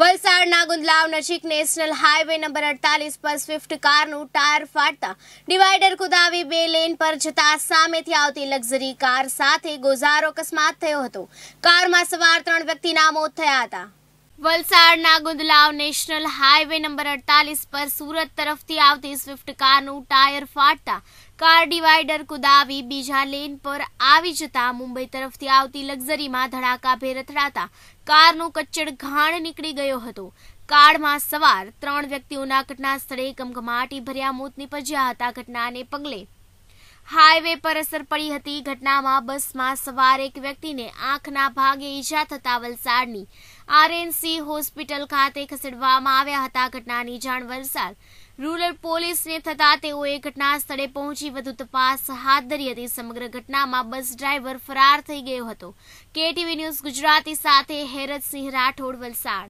વલસાડના ગુંદલાવ નજીક national highway number અડતાલીસ પર સ્વિફ્ટ કારનું ટાયર ફાટતા ડિવાઈડર કુદાવી બે લેન પર જતા સામેથી આવતી લક્ઝરી કાર સાથે ગોઝારો અકસ્માત થયો હતો કારમાં સવાર ત્રણ વ્યક્તિના મોત થયા હતા વલસાડના ગુંદલાવ નેશનલ હાઈવે નંબર અડતાલીસ પર સુરત તરફથી આવતી સ્વિફ્ટ કારનું ટાયર ફાટતા કાર ડિવાઈડર કુદાવી બીજા લેન પર આવી જતા મુંબઈ તરફથી આવતી લક્ઝરીમાં ધડાકાભેર અથડાતા કારનું કચ્ચડ ઘાણ નીકળી ગયો હતો કારમાં સવાર ત્રણ વ્યક્તિઓના ઘટના સ્થળે ગમગમાટી ભર્યા મોત નીપજ્યા હતા ઘટનાને પગલે હાઈવે પર અસર પડી હતી ઘટનામાં બસમાં સવાર એક વ્યક્તિને આંખના ભાગે ઈજા થતા વલસાડની આરએનસી હોસ્પિટલ ખાતે ખસેડવામાં આવ્યા હતા ઘટનાની જાણ વલસાડ રૂરલ પોલીસને થતાં તેઓએ ઘટના સ્થળે પહોંચી વધુ તપાસ હાથ ધરી હતી સમગ્ર ઘટનામાં બસ ડ્રાઈવર ફરાર થઈ ગયો હતો કેટીવી ન્યૂઝ ગુજરાતી સાથે હેરતસિંહ રાઠોડ વલસાડ